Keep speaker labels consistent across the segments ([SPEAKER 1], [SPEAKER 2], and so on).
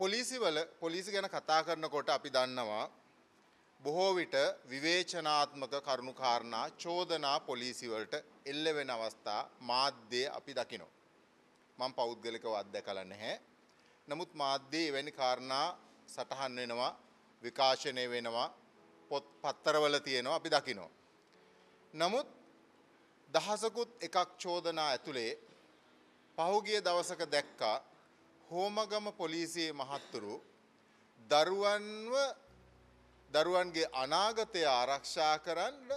[SPEAKER 1] පොලිසිවල police ගැන කතා කරනකොට අපි දන්නවා බොහෝ විට විවේචනාත්මක කරුණු කාරණා චෝදනා පොලිසිවලට එල්ල වෙන අවස්ථා මාධ්‍යයේ අපි දකිනවා. මම පෞද්ගලිකව අත්දැකලා නැහැ. නමුත් මාධ්‍යයේ එවැනි කාරණා සටහන් වෙනවා, විකාශනය වෙනවා, පොත් පත්තරවල තියෙනවා අපි දකිනවා. නමුත් දහසකුත් එකක් චෝදනා ඇතුලේ පහුගිය දවසක දැක්කා හෝමගම පොලිසියේ මහත්තුරු දරුවන්ව දරුවන්ගේ අනාගතය ආරක්ෂා කරන්න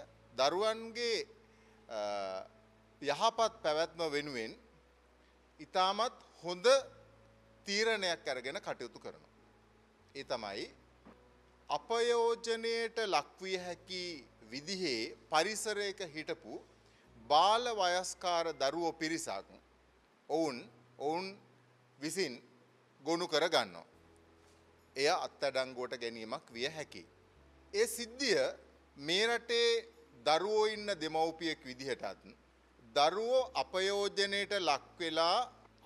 [SPEAKER 1] දරුවන්ගේ යහපත් පැවැත්ම වෙනුවෙන් ඉතාමත් හොඳ තීරණයක් අරගෙන කටයුතු කරනවා. ඒ තමයි අපයෝජනයට ලක්විය හැකි විදිහේ පරිසරයක හිටපු බාල වයස්කාර දරුවෝ පිරිසක් ඔවුන් ඔවුන් විසින් ගොුණු කර ගන්නවා. එය අත්තඩංගුවට ගැනීමක් විය හැකි. ඒ සිද්ධිය මේ රටේ දරුවෝ ඉන්න දෙමව්පියෙක් විදිහටත් දරුවෝ අපයෝජනයට ලක්වෙලා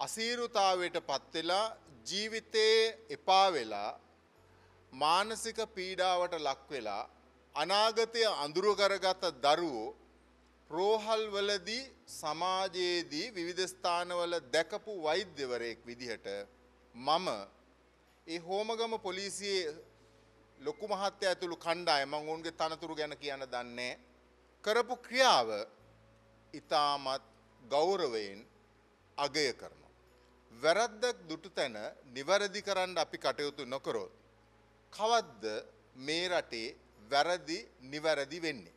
[SPEAKER 1] අසීරුතාවයට පත්වෙලා ජීවිතයේ එපා වෙලා මානසික පීඩාවට ලක්වෙලා අනාගතය අඳුරකරගත දරුවෝ රෝහල් වලදී සමාජයේදී විවිධ ස්ථානවල දැකපු වෛද්‍යවරයෙක් විදිහට මම ඒ හෝමගම පොලිසියේ ලොකු මහත්තය ඇතුළු කණ්ඩායම මම ඔවුන්ගේ තනතුරු ගැන කියන්න දන්නේ කරපු ක්‍රියාව ඊටමත් ගෞරවයෙන් අගය කරනවා වැරද්දක් දුටුතැන නිවැරදි කරන්න අපි කටයුතු නොකරොත් කවද්ද මේ රටේ වැරදි නිවැරදි වෙන්නේ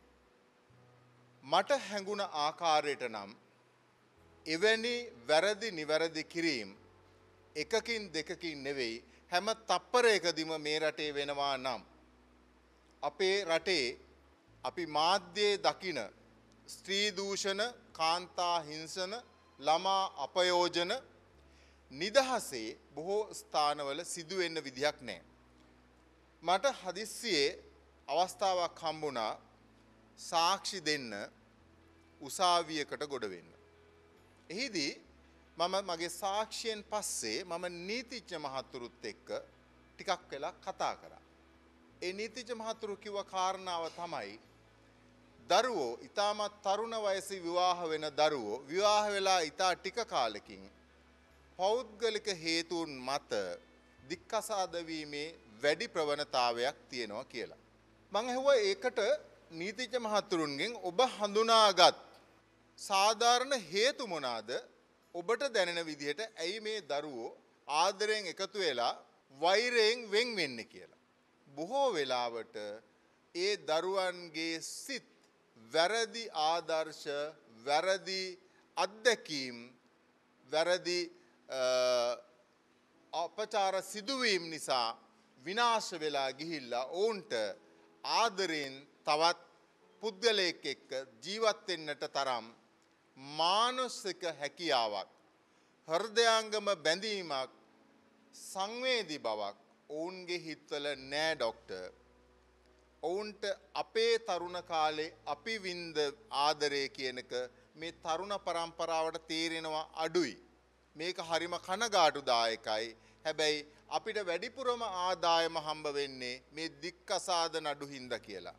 [SPEAKER 1] මට හැඟුණ ආකාරයට නම් එවැනි වැරදි නිවැරදි කිරීම් එකකින් දෙකකින් නෙවෙයි හැම තප්පරයකදිම මේ රටේ වෙනවා නම්. අපේ රටේ අපි මාධ්‍යයේ දකින ස්ත්‍රීදූෂණ කාන්තා හිංසන ළමා අපයෝජන නිදහසේ බොහෝ ස්ථානවල සිදුවෙන්න විදිහක් නෑ. මට හදිස්සියේ අවස්ථාවක් හම්බුණා සාක්ෂි දෙන්න උසාවියකට ගොඩ වෙන්න. එහිදී මම මගේ සාක්ෂියෙන් පස්සේ මම නීතිච්ච මහතුරුත් එක්ක ටිකක් වෙලා කතා කරා. ඒ නීතිච්ච මහතුරු කිව්ව කාරණාව තමයි දරුවෝ ඉතාමත් තරුණ වයසේ විවාහ වෙන දරුවෝ විවාහ වෙලා ඉතා ටික කාලෙකින් පෞද්ගලික හේතුන් මත දික්කසාදවීමේ වැඩි ප්‍රවණතාවයක් තියෙනවා කියලා. මං ඇහුවා ඒකට නීතිච මහතුරුන්ගෙන් ඔබ හඳුනාගත් සාධාරණ හේතු මොනාද ඔබට දැනෙන විදිහට ඇයි මේ දරුවෝ ආදරයෙන් එකතු වෙලා වෛරයෙන් වෙන් වෙන්නේ කියලා. බොහෝ වෙලාවට ඒ දරුවන්ගේ සිත් වැරදි ආදර්ශ වැරදි අත්දැකීම් වැරදි අපචාර සිදුවීම් නිසා විනාශ වෙලා ගිහිල්ලා ඔවුන්ට ආදරෙන් තවත් පුද්ගලයෙක් එක්ක ජීවත් වෙන්නට තරම් මානසික හැකියාවක් හෘදයාංගම බැඳීමක් සංවේදී බවක් ඔවුන්ගේ හිතවල නෑ ડોක්ටර්. ඔවුන්ට අපේ තරුණ කාලේ අපි වින්ද ආදරය කියනක මේ තරුණ પરම්පරාවට තේරෙනවා අඩුයි. මේක හරිම කනගාටුදායකයි. හැබැයි අපිට වැඩිපුරම ආදායම හම්බ වෙන්නේ මේ දික්කසාද නඩු හින්දා කියලා.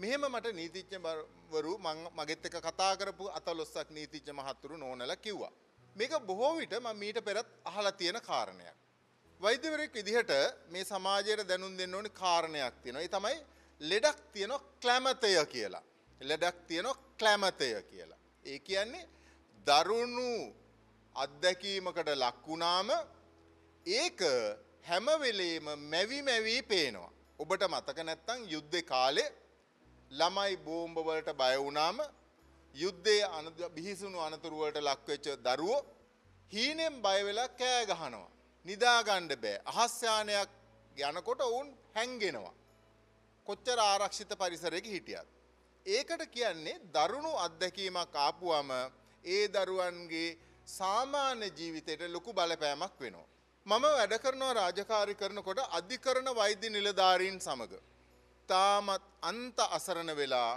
[SPEAKER 1] මෙහෙම මට නීතිච්චවරු මගෙත් එක කතා කරපු අතලොස්සක් නීතිච්ච මහත්තුරු නෝනල කිව්වා. මේක බොහෝ විට ම මීට පෙරත් අහලා තියෙන කාරණයක්. වෛද්‍යවරෙක් විදිහට මේ සමාජයට දැනුම් දෙන්න ඕනි කාරණයක් තියෙනවා. ඒ තමයි ලෙඩක් තියෙන ක්ලැමතය කියලා. ලෙඩක් තියෙන ක්ලැමතය කියලා. ඒ කියන්නේ දරුණු අත්දැකීමකට ලක්වුණාම ඒක හැමවෙලේම මැවි මැවී පේනවා. ඔබට මතක නැත්තං යුද්ධ කාලේ ළමයි බෝම්බ වලට බය වුණාම යුද්ධයේ බිහිසුණු අනතුරු වලට ලක්වෙච්ච දරුවෝ හීනෙන් බය වෙලා කෑ ගහනවා. නිදාගන්න බෑ. අහස් යානයක් යනකොට වුන් හැංගෙනවා. කොච්චර ආරක්ෂිත පරිසරයක හිටියත්. ඒකට කියන්නේ දරුණු අත්දැකීමක් ආපුවම ඒ දරුවන්ගේ සාමාන්‍ය ජීවිතයට ලොකු බලපෑමක් වෙනවා. මම වැඩ කරනවා රාජකාරි කරනකොට අධිකරණ වෛද්‍ය නිලධාරීන් සමග ඉතාමත් අන්ත අසරණ වෙලා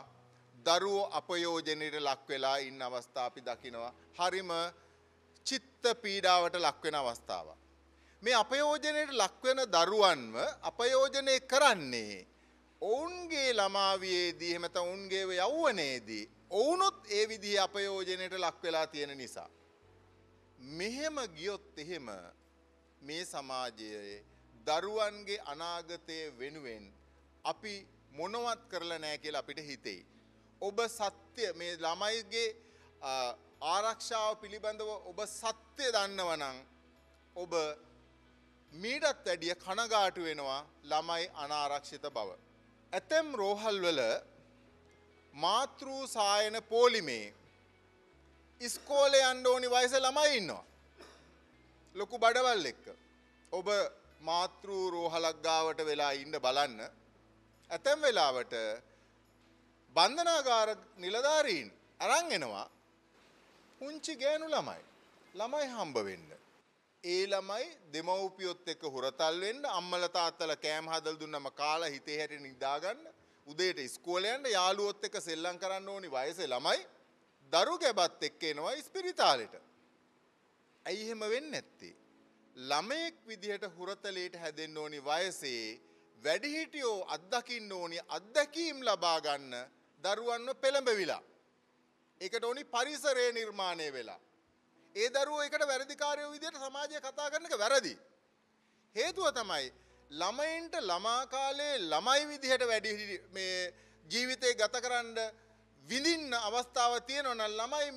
[SPEAKER 1] දරුවෝ අපයෝජනයට ලක් වෙලා ඉන්න අවස්ථා අපි දකිනවා. හරිම චිත්ත පීඩාවට ලක්වෙන අවස්ථාව. මේ අපයෝජනයට ලක්වෙන දරුවන්ව අපයෝජනය කරන්නේ. ඔවුන්ගේ ළමාවයේදී හෙමත ඔවුන්ගේ යව්වනේදී. ඔවුනොත් ඒ විදිහ අපයෝජනයට ලක් වෙලා තියෙන නිසා. මෙහෙම ගියොත් එහෙම මේ සමාජයේ දරුවන්ගේ අනාගතය වෙනුවෙන් අපි මොනවත් කරලා නෑ කියලා අපිට හිතෙයි. ඔබ සත්‍ය මේ ළමයිගේ ආරක්ෂාව පිළිබඳව ඔබ සත්‍යය දන්නවනං ඔබ මීටත් වැඩිය කනගාටු වෙනවා ළමයි අනාරක්ෂිත බව. ඇතැම් රෝහල්වල මාතෘ සායන පෝලිමේ ඉස්කෝලේ යන්න ඕනි වයස ළමයි ඉන්නවා. ලොකු බඩවල් එක්ක. ඔබ මාතෘ රෝහලක් ගාවට වෙලා ඉන්න බලන්න ඇතැම් වෙලාවට බන්ධනාගාර නිලධාරීන් අරන් එනවා පුංචි ගෑනු ළමයි. ළමයි හම්බ වෙන්න. ඒ ළමයි දෙමව්පියොත් එක්ක හොරතල් වෙන්න අම්මලා තාත්තලා කෑම හදලා දුන්නම කාලා හිතේ හැටෙන නිදාගන්න උදේට ඉස්කෝලේ යන්න යාළුවොත් එක්ක සෙල්ලම් කරන්න ඕනි වයසේ ළමයි දරු ගැබත් එක්ක එනවා ඉස්පිරිතාලෙට. ඇයි එහෙම වෙන්නේ නැත්තේ? ළමයෙක් විදිහට හුරතලයට හැදෙන්න ඕනි වයසේ වැඩිහිටියෝ අත්දකින්න ඕනි අත්දැකීම් ලබා ගන්න දරුවන්ව පෙළඹවිලා. ඒකට ඕනි පරිසරය නිර්මාණය වෙලා. ඒ දරුවෝ ඒකට වැරදිකාරයෝ විදිහට සමාජය කතා කරන එක වැරදි. හේතුව තමයි ළමයින්ට ළමා කාලේ ළමයි විදිහට වැඩි මේ ජීවිතේ ගතකරන්න විඳින්න අවස්ථාව තියෙනවා නම් ළමයි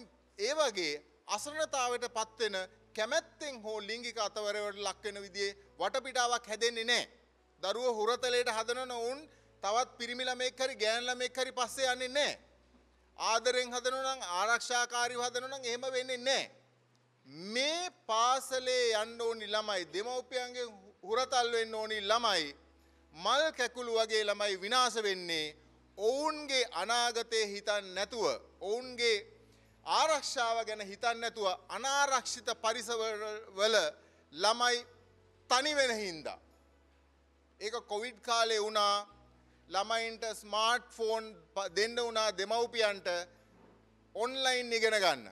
[SPEAKER 1] ඒ වගේ අසරණතාවයට පත් වෙන කැමැත්තෙන් හෝ ලිංගික අතවරයට ලක් වෙන විදිහේ වටපිටාවක් හැදෙන්නේ නැහැ. දරුවෝ හුරතලයට හදනන ඔවුන් තවත් පිරිමි ළමෙක් හරි ගෑන් ළමෙක් හරි පස්සේ යන්නේ නැහැ. ආදරෙන් හදනවා නම් ආරක්ෂාකාරීව හදනවා නම් එහෙම වෙන්නේ නැහැ. මේ පාසලේ යන්න ඕනි ළමයි දෙමව්පියන්ගේ හුරතල් වෙන්න ඕනි ළමයි මල් කැකුළු වගේ ළමයි විනාශ වෙන්නේ ඔවුන්ගේ අනාගතය හිතන් නැතුව ඔවුන්ගේ ආරක්ෂාව ගැන හිතන් නැතුව අනාරක්ෂිත පරිසවල ළමයි තනි වෙන හින්දා ඒක කොවිඩ් කාලේ වුණා ළමයින්ට ස්මාර්ට් ෆෝන් දෙන්න වුණා දෙමව්පියන්ට ඔන්ලයින් ඉගෙන ගන්න.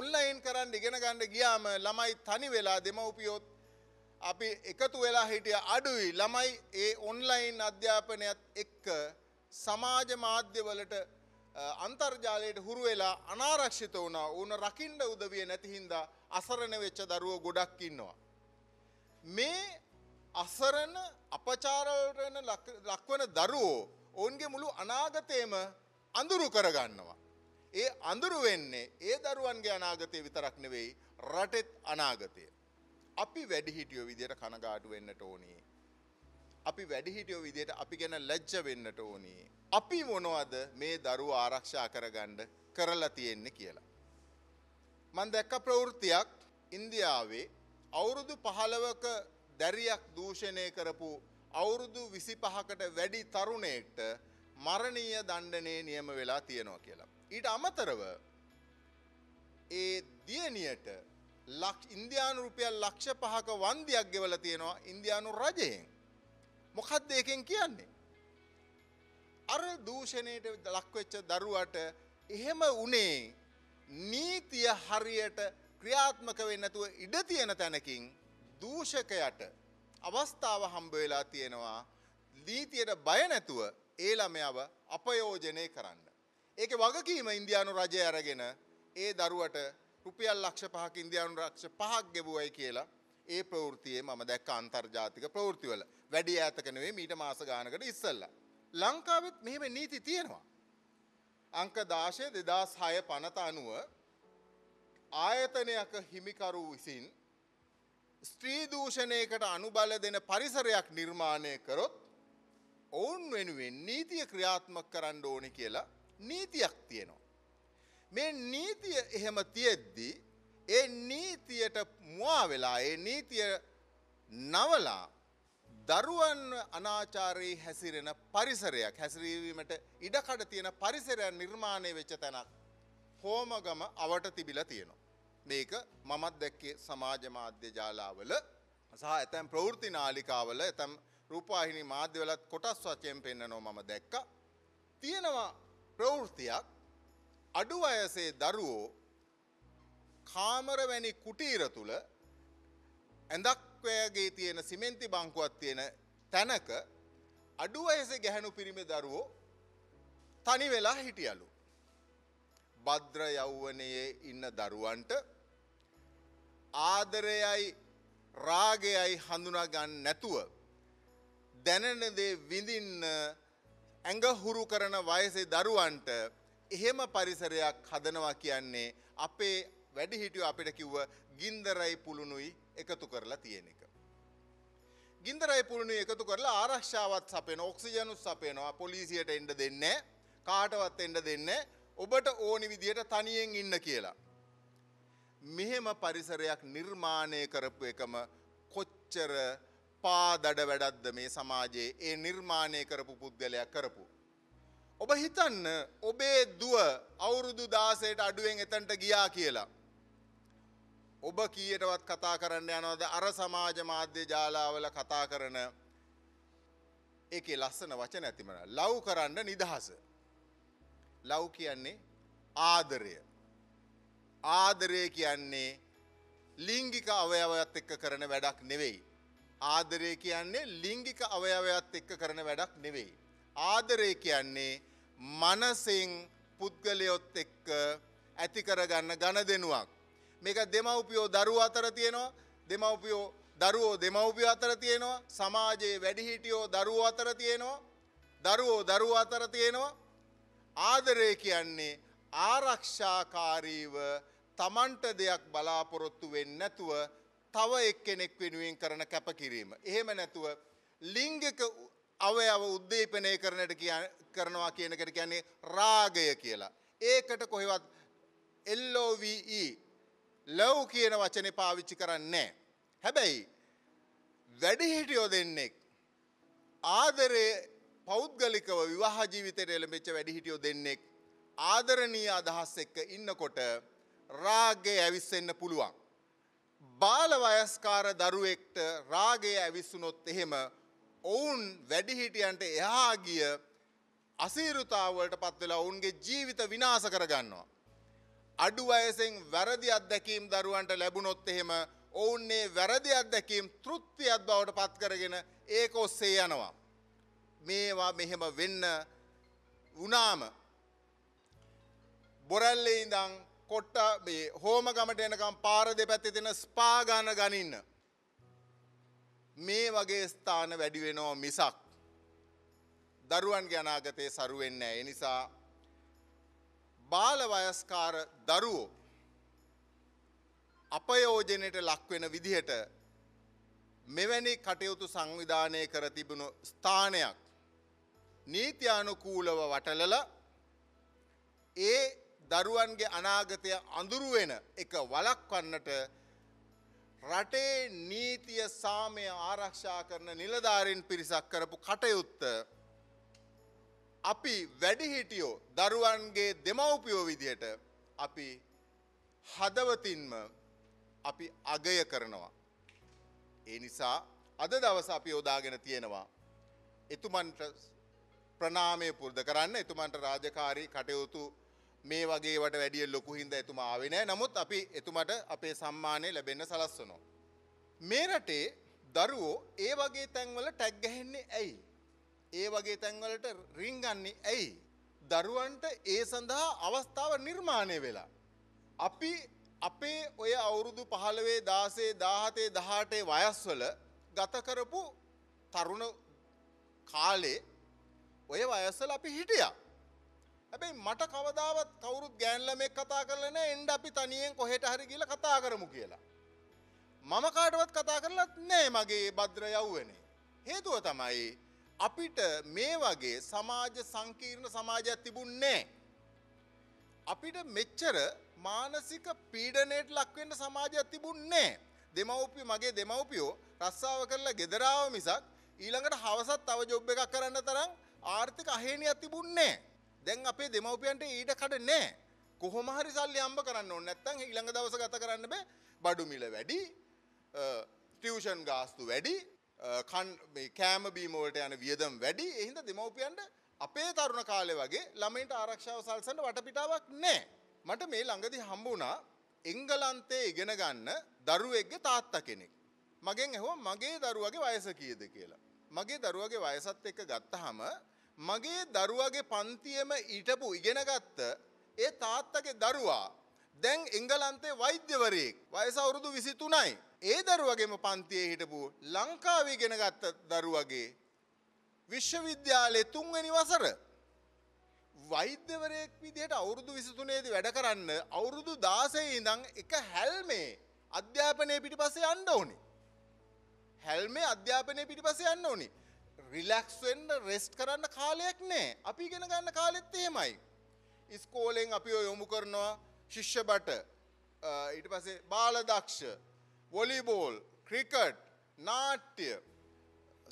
[SPEAKER 1] ඔන්ලයින් කරන්න ඉගෙන ගන්න ගියාම ළමයි තනි වෙලා දෙමව්පියොත් අපි එකතු වෙලා හිටිය අඩුයි ළමයි ඒ ඔන්ලයින් අධ්‍යාපනයත් එක්ක සමාජ මාධ්‍යවලට අන්තර්ජාලයට හුරු වෙලා අනාරක්ෂිත වුණා උන රකින්න උදවිය නැති හින්දා අසරණ වෙච්ච දරුවෝ ගොඩක් ඉන්නවා මේ අසරණ අපචාරවරන ලක්වන දරුවෝ ඔවුන්ගේ මුළු අනාගතයම අඳුරු කරගන්නවා. ඒ අඳුරු වෙන්නේ ඒ දරුවන්ගේ අනාගතය විතරක් නෙවෙයි රටෙත් අනාගතය. අපි වැඩිහිටියෝ විදියට කනගාටු වෙන්නට ඕනේ. අපි වැඩිහිටියෝ විදියට අපි ගැන ලැජ්ජ වෙන්නට ඕනේ. අපි මොනවද මේ දරුව ආරක්ෂා කරගන්න කරලා තියෙන්නේ කියලා. මන් දැක්ක ප්‍රවෘත්තියක් ඉන්දියාවේ අවුරුදු 15ක දැරියක් දූෂණය කරපු අවුරුදු විසි පහකට වැඩි තරුණයෙක්ට මරණීය දණ්ඩනය නියම වෙලා තියෙනවා කියලා. ඊට අමතරව ඒ දියණියට ලක් ඉන්දයානු රුපියල් ලක්ෂ පහක වන්දියක් ගෙවල තියෙනවා ඉන්දයානු රජයෙන්. මොකක්ද ඒකෙන් කියන්නේ. අර දූෂණයට ලක්වෙච්ච දරුවට එහෙම උනේ නීතිය හරියට ක්‍රියාත්මක වෙන්නතුව ඉඩ තියෙන තැනකින් දූෂකයට අවස්ථාව හම්බ වෙලා තියෙනවා නීතියට බය නැතුව ඒ ළමයාව අපයෝජනය කරන්න. ඒකේ වගකීම ඉන්දියානු රජය අරගෙන ඒ දරුවට රුපියල් ලක්ෂ 5ක ඉන්දියානු ලක්ෂ 5ක් ගෙවුවයි කියලා ඒ ප්‍රවෘත්තියේ මම දැක්ක අන්තර්ජාතික ප්‍රවෘත්තිවල වැඩි ඈතක නෙවෙයි මීට මාස ගානකට ඉස්සෙල්ලා. ලංකාවෙත් මෙහෙම නීති තියෙනවා. අංක 16 2006 පනත අනුව ආයතනයක හිමිකරු විසින් ස්ත්‍රී දූෂණයකට අනුබල දෙන පරිසරයක් නිර්මාණය කරොත් ඔවුන් වෙනුවෙන් නීතිය ක්‍රියාත්මක කරන්න ඕනි කියලා නීතියක් තියෙනවා. මේ නීතිය එහෙම තියෙද්දී ඒ නීතියට මුවා වෙලා ඒ නීතිය නවලා දරුවන් අනාචාරයේ හැසිරෙන පරිසරයක් හැසිරීමට ඉඩකඩ තියෙන පරිසරයක් නිර්මාණය වෙච්ච තැනක් හෝමගම අවට තිබිලා තියෙනවා. මේක මමත් දැක්කේ සමාජ මාධ්‍ය ජාලාවල සහ ඇතැම් ප්‍රවෘති නාලිකාවල ඇතැම් රූපාහිනි මාධ්‍යවලත් කොටස් වචයෙන් පෙන්නනෝ මම දැක්ක. තියෙනවා ප්‍රවෘතියක් අඩු අයසේ දරුවෝ කාමර වැනි කුටීර තුළ ඇඳක්වයගේ තියෙන සිමෙන්ති බංකුවත් තියෙන තැනක අඩු අයසේ ගැහැනු පිරිමි දරුවෝ තනි වෙලා හිටියලු. භද්‍ර යෞවනයේ ඉන්න දරුවන්ට ආදරයයි රාගයයි හඳුනාගන්න නැතුව දැනෙන දේ විඳින්න ඇඟ හුරු කරන වයසේ දරුවන්ට එහෙම පරිසරයක් හදනවා කියන්නේ අපේ වැඩිහිටියෝ අපිට කිව්ව ගින්දරයි පුලුණුයි එකතු කරලා තියෙන එක. ගින්දරයි පුලුණුයි එකතු කරලා ආරක්ෂාවත් සපයන ඔක්සිජනුත් සපයනවා පොලිසියට එන්න දෙන්නේ කාටවත් එන්න දෙන්නේ ඔබට ඕනි විදියට තනියෙන් ඉන්න කියලා. මෙහෙම පරිසරයක් නිර්මාණය කරපු එකම කොච්චර පාදඩ වැඩක්ද මේ සමාජයේ ඒ නිර්මාණය කරපු පුද්ගලයක් කරපු. ඔබ හිතන්න ඔබේ දුව අවුරුදු දාසයට අඩුවෙන් එතන්ට ගියා කියලා. ඔබ කීයටවත් කතා කරන්න යනවද අර සමාජ මාධ්‍ය ජාලාවල කතා කරන ඒකේ ලස්සන වචන ඇතිමන ලව් කරන්න නිදහස. ලව් කියන්නේ ආදරය. ආදරය කියන්නේ ලිංගික අවයවයත් එක්ක කරන වැඩක් නෙවෙයි. ආදරය කියන්නේ ලිංගික අවයවයත් එක්ක කරන වැඩක් නෙවෙයි. ආදරය කියන්නේ මනසින් පුද්ගලයොත් එක්ක ඇති කරගන්න ඝන දෙනුවක්. මේක දෙමව්පියෝ දරුවෝ අතර තියෙනවා. දෙමව්පියෝ දරුවෝ දෙමව්පියෝ අතර තියෙනවා. සමාජයේ වැඩිහිටියෝ දරුවෝ අතර තියෙනවා. දරුවෝ දරුවෝ අතර තියෙනවා. ආදරය කියන්නේ ආරක්ෂාකාරීව තමන්ට දෙයක් බලාපොරොත්තු වෙන්නේ නැතුව තව එක්කෙනෙක් වෙනුවෙන් කරන කැපකිරීම. එහෙම නැතුව ලිංගික අවයව උද්දීපනය කරනට කරනවා කියන එකට කියන්නේ රාගය කියලා. ඒකට කොහෙවත් LOVE ලව් කියන වචනේ පාවිච්චි කරන්නේ හැබැයි වැඩිහිටියෝ දෙන්නෙක් ආදරේ පෞද්ගලිකව විවාහ ජීවිතයට එළඹෙච්ච වැඩිහිටියෝ දෙන්නෙක් ආදරණීය අදහස් එක්ක ඉන්නකොට රාගය ඇවිස්සෙන්න පුළුවන්. බාල වයස්කාර දරුවෙක්ට රාගය ඇවිස්සුනොත් එහෙම ඔවුන් වැඩිහිටියන්ට එහා ගිය අසීරුතාවලට පත් වෙලා ඔවුන්ගේ ජීවිත විනාශ කරගන්නවා. අඩු වයසෙන් වැරදි අත්දැකීම් දරුවන්ට ලැබුණොත් එහෙම ඔවුන්නේ වැරදි අත්දැකීම් තෘප්තියක් බවට පත් කරගෙන ඒක ඔස්සේ යනවා. මේවා මෙහෙම වෙන්න වනාම බොරැල්ලේ ඉඳං කොට්ට හෝම ගමට එනකම් පාර දෙපැත්ති තින ස්පාගාන ගනින්න. මේ වගේ ස්ථාන වැඩිවෙනෝ මිසක්. දරුවන් ගැනාගතය සරුවෙන්න එනිසා බාලවයස්කාර දරුවෝ අපයෝජනයට ලක්වෙන විදිහට මෙවැනි කටයුතු සංවිධානය කර තිබුණු ස්ථානයක් නීත්‍යානුකූලව වටලල ඒ දරුවන්ගේ අනාගතය අඳුරුවෙන එක වලක්වන්නට රටේ නීතිය සාමය ආරක්ෂා කරන නිලධාරීන් පිරිසක් කරපු කටයුත්ත අපි වැඩිහිටියෝ දරුවන්ගේ දෙමව්පියෝ විදියට අපි හදවතින්ම අපි අගය කරනවා. ඒ නිසා අද දවස අපි යොදාගෙන තියෙනවා. එතුමන්ට ප්‍රනාමය පුරද කරන්න එතුමන්ට රාජකාරී කටයුතු මේ වගේට වැඩිය ලොකු හින්ද එතුමා ආවේ නැහැ. නමුත් අපි එතුමට අපේ සම්මානය ලැබෙන්න සලස්වනවා. මේ රටේ දරුවෝ ඒ වගේ තැන්වල ටැග් ගහන්නේ ඇයි? ඒ වගේ තැන්වලට රින්ගන්නේ ඇයි? දරුවන්ට ඒ සඳහා අවස්ථාව නිර්මාණය වෙලා. අපි අපේ ඔය අවුරුදු 15 16 17 18 වයස්වල ගත කරපු තරුණ කාලේ ඔය වයස්සල අපි හිටිය. ඇැබයි මට කවදාවත් කවුරුත් ගෑන්ලම එක් කතා කරලන එන්ඩ අපි තනියෙන් කොහෙට හරි කියල කතා කරමු කියලා. මම කාටවත් කතා කරලත් නෑ මගේ බද්‍ර යව්වනේ. හේතුව තමයි අපිට මේ වගේ සමාජ සංකීර්ණ සමාජයක් තිබුන්නේ. අපිට මෙච්චර මානසික පීඩනයට ලක්වෙන්න සමාජයක් තිබුන්නේ. දෙමවපිය මගේ දෙමවපියෝ රස්සාාව කරලා ගෙදරාව මිසක් ඊළඟට හවසත් තව ජොබ් එකක් කරන්න තරම් ආර්ථික අහේනියක් තිබුන්නේ දැන් අපේ දෙමව්පියන්ට ඊට කඩ නැහැ. කොහොම හරි සල්ලි හම්බ කරන්න ඕනේ නැත්නම් ඊළඟ දවස ගත කරන්න බෑ. බඩු මිල වැඩි, ටියුෂන් ගාස්තු වැඩි, කෑම බීම වලට යන වියදම් වැඩි. ඒ හින්දා දෙමව්පියන්ට අපේ තරුණ කාලේ වගේ ළමයින්ට ආරක්ෂාව සලසන්න වටපිටාවක් නැහැ. මට මේ ළඟදී හම්බ වුණා එංගලන්තේ ඉගෙන ගන්න දරුවෙක්ගේ තාත්තා කෙනෙක්. මගෙන් ඇහුවා මගේ දරුවගේ වයස කීයද කියලා. මගේ දරුවගේ වයසත් එක්ක ගත්තහම මගේ දරුවගේ පන්තියම ඊටපු ඉගෙනගත්ත ඒ තාත්තගේ දරුවා දැන් එංගලන්තේ වෛද්‍යවරයෙක් වයස අවුරුදු 23යි. ඒ දරුවගේම පන්තියේ හිටපු ලංකාවේ ඉගෙනගත්ත දරුවගේ විශ්වවිද්‍යාලයේ තුන්වෙනි වසර වෛද්‍යවරයෙක් විදිහට අවුරුදු 23 දී වැඩ කරන්න අවුරුදු 16 ඉඳන් එක හැල්මේ අධ්‍යාපනයේ පිටිපස්සේ යන්න ඕනේ. හැල්මේ අධ්‍යාපනයේ පිටිපස්සේ යන්න ඕනේ. රිලැක්ස්වෙන්ඩ රෙස්ට් කරන්න කාලයක් නෑ අපි ගෙන ගන්න කාලෙත් එහෙමයි. ඉස්කෝලෙන් අපි යොමු කරනවා ශිෂ්‍ය බට ඊට පසේ බාලදක්ෂ වොලිබෝල් ක්‍රිකට් නාට්‍ය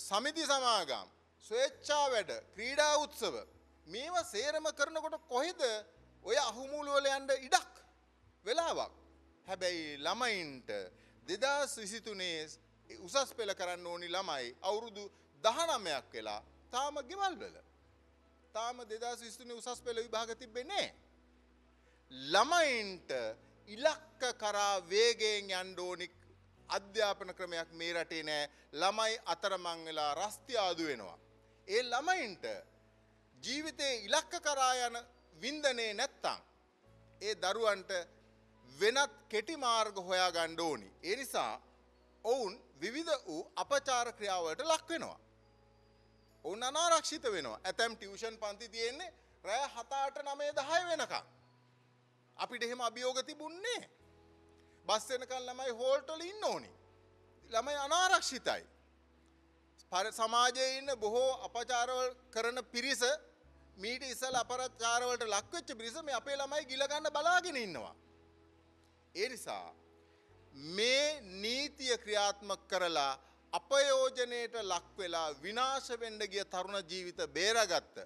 [SPEAKER 1] සමිති සමාගම් ස්වේච්ඡා වැඩ ක්‍රීඩා උත්සව මේව සේරම කරනකොට කොහෙද ඔය අහුමුළුවල යන්ඩ ඉඩක් වෙලාවක් හැබැයි ළමයින්ට දෙදා සිසිතුනේ උසස් පෙළ කරන්න ඕනි ළමයි අවුරුදු දහනමයක් වෙලා තාම ගෙවල්වල. තාම දෙදස් විස්තුනි උසස් පෙළ විභාග තිබෙන්නේ. ළමයින්ට ඉලක්ක කරා වේගයෙන් යන්ඩෝනික් අධ්‍යාපන ක්‍රමයක් මේ රටේ නෑ ළමයි අතරමං වෙලා රස්ති ආදු වෙනවා. ඒ ළමයින්ට ජීවිතයේ ඉලක්ක කරා යන වින්දනේ නැත්තං. ඒ දරුවන්ට වෙනත් කෙටි මාර්ග හොයා ගණ්ඩ ඕනි. ඒ නිසා ඔවුන් විවිධ වූ අපචාර ක්‍රියාවට ලක් වෙනවා. ඔවුන් අනාරක්ෂිත වෙනවා. ඇතැම් ටියුෂන් පන්ති තියෙන්නේ රෑ හතාට නමේ දහය වෙනකම්. අපිට එහෙම අභියෝග තිබුන්නේ. බස් වෙනකන් ළමයි හෝල්ටොල ඉන්න ඕනි. ළමයි අනාරක්ෂිතයි. සමාජයේ ඉන්න බොහෝ අපචාරවල් කරන පිරිස මීට ඉස්සල් අපරචාරවලට ලක්වෙච්ච පිරිස මේ අපේ ළමයි ගිලගන්න බලාගෙන ඉන්නවා. ඒ නිසා මේ නීතිය ක්‍රියාත්මක කරලා අපයෝජනයට ලක් වෙලා විනාශ වෙන්න ගිය තරුණ ජීවිත බේරගත්ත.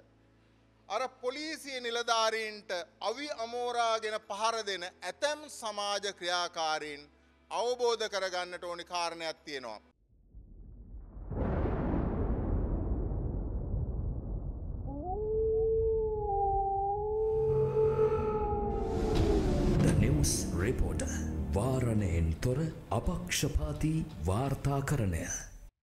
[SPEAKER 1] අර පොලිසිය නිලධාරීන්ට අවි අමෝරාගෙන පහර දෙන ඇතැම් සමාජ ක්‍රියාකාරීන් අවබෝධ කරගන්නට ඕනි කාරණයක් තියෙනවා. කාරණයෙන් තොර අපක්ෂපාති වාර්තාකරණය